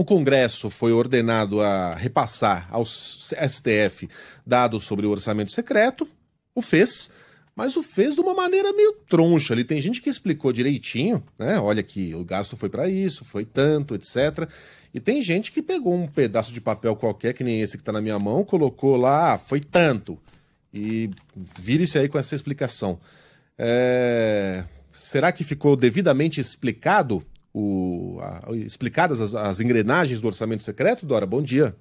O Congresso foi ordenado a repassar ao STF dados sobre o orçamento secreto, o fez, mas o fez de uma maneira meio troncha. Ali tem gente que explicou direitinho, né? Olha que o gasto foi para isso, foi tanto, etc. E tem gente que pegou um pedaço de papel qualquer, que nem esse que está na minha mão, colocou lá, ah, foi tanto. E vire-se aí com essa explicação. É... Será que ficou devidamente explicado o a, explicadas as, as engrenagens do orçamento secreto? Dora, bom dia.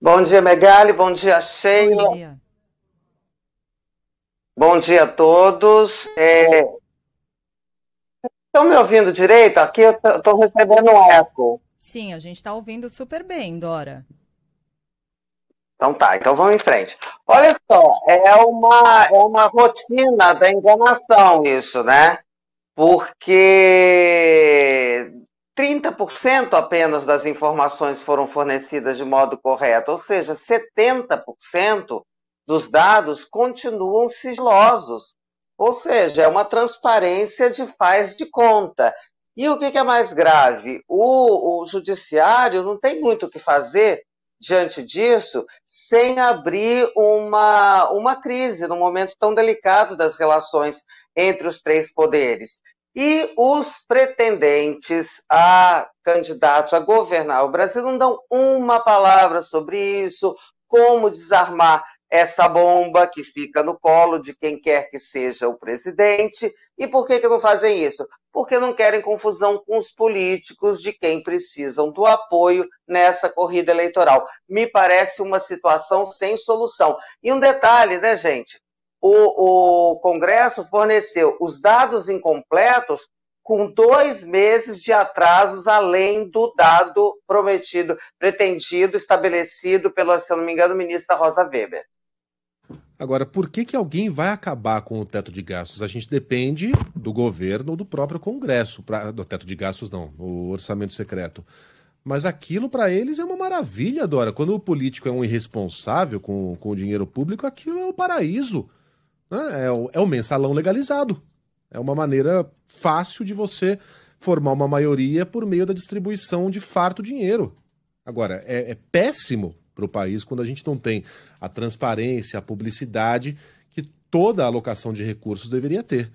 Bom dia, Megali. Bom dia, Sheila. Bom dia. Bom dia a todos. É... Estão me ouvindo direito? Aqui eu estou recebendo um eco. Sim, a gente está ouvindo super bem, Dora. Então tá, então vamos em frente. Olha só, é uma, é uma rotina da enganação isso, né? porque 30% apenas das informações foram fornecidas de modo correto, ou seja, 70% dos dados continuam sigilosos. Ou seja, é uma transparência de faz de conta. E o que é mais grave? O, o judiciário não tem muito o que fazer diante disso sem abrir uma, uma crise num momento tão delicado das relações entre os três poderes. E os pretendentes a candidatos a governar o Brasil não dão uma palavra sobre isso, como desarmar essa bomba que fica no colo de quem quer que seja o presidente. E por que, que não fazem isso? Porque não querem confusão com os políticos de quem precisam do apoio nessa corrida eleitoral. Me parece uma situação sem solução. E um detalhe, né, gente? O, o Congresso forneceu os dados incompletos com dois meses de atrasos além do dado prometido, pretendido, estabelecido pelo, se não me engano, ministra Rosa Weber. Agora, por que, que alguém vai acabar com o teto de gastos? A gente depende do governo ou do próprio Congresso, pra, do teto de gastos não, o orçamento secreto. Mas aquilo para eles é uma maravilha, Dora. Quando o político é um irresponsável com, com o dinheiro público, aquilo é o paraíso. Né? É, o, é o mensalão legalizado. É uma maneira fácil de você formar uma maioria por meio da distribuição de farto dinheiro. Agora, é, é péssimo para o país quando a gente não tem a transparência, a publicidade que toda a alocação de recursos deveria ter.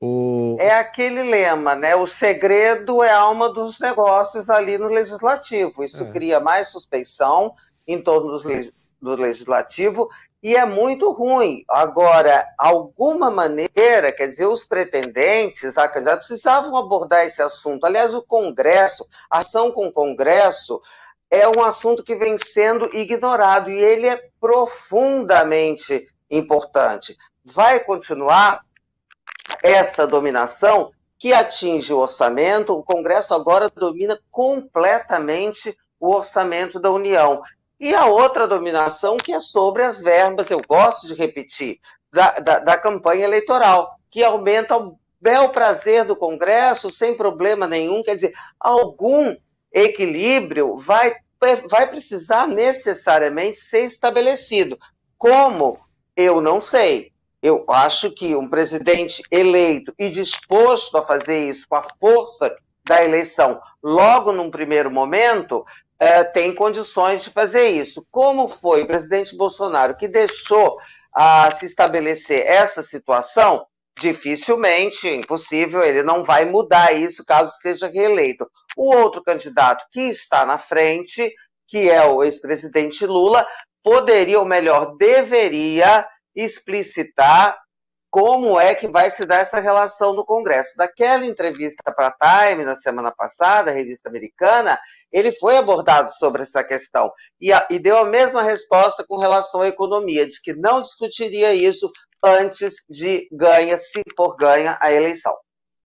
O... É aquele lema, né? O segredo é a alma dos negócios ali no legislativo. Isso é. cria mais suspeição em torno dos le... do legislativo e é muito ruim. Agora, alguma maneira, quer dizer, os pretendentes a candidato precisavam abordar esse assunto. Aliás, o Congresso, ação com o Congresso, é um assunto que vem sendo ignorado e ele é profundamente importante. Vai continuar essa dominação que atinge o orçamento, o Congresso agora domina completamente o orçamento da União. E a outra dominação que é sobre as verbas, eu gosto de repetir, da, da, da campanha eleitoral, que aumenta o bel prazer do Congresso, sem problema nenhum, quer dizer, algum equilíbrio vai, vai precisar necessariamente ser estabelecido. Como? Eu não sei. Eu acho que um presidente eleito e disposto a fazer isso com a força da eleição, logo num primeiro momento, é, tem condições de fazer isso. Como foi o presidente Bolsonaro que deixou a, ah, se estabelecer essa situação, dificilmente, impossível, ele não vai mudar isso caso seja reeleito. O outro candidato que está na frente, que é o ex-presidente Lula, poderia, ou melhor, deveria explicitar como é que vai se dar essa relação no Congresso. Daquela entrevista para a Time, na semana passada, a revista americana, ele foi abordado sobre essa questão e, a, e deu a mesma resposta com relação à economia, diz que não discutiria isso antes de ganha, se for ganha, a eleição.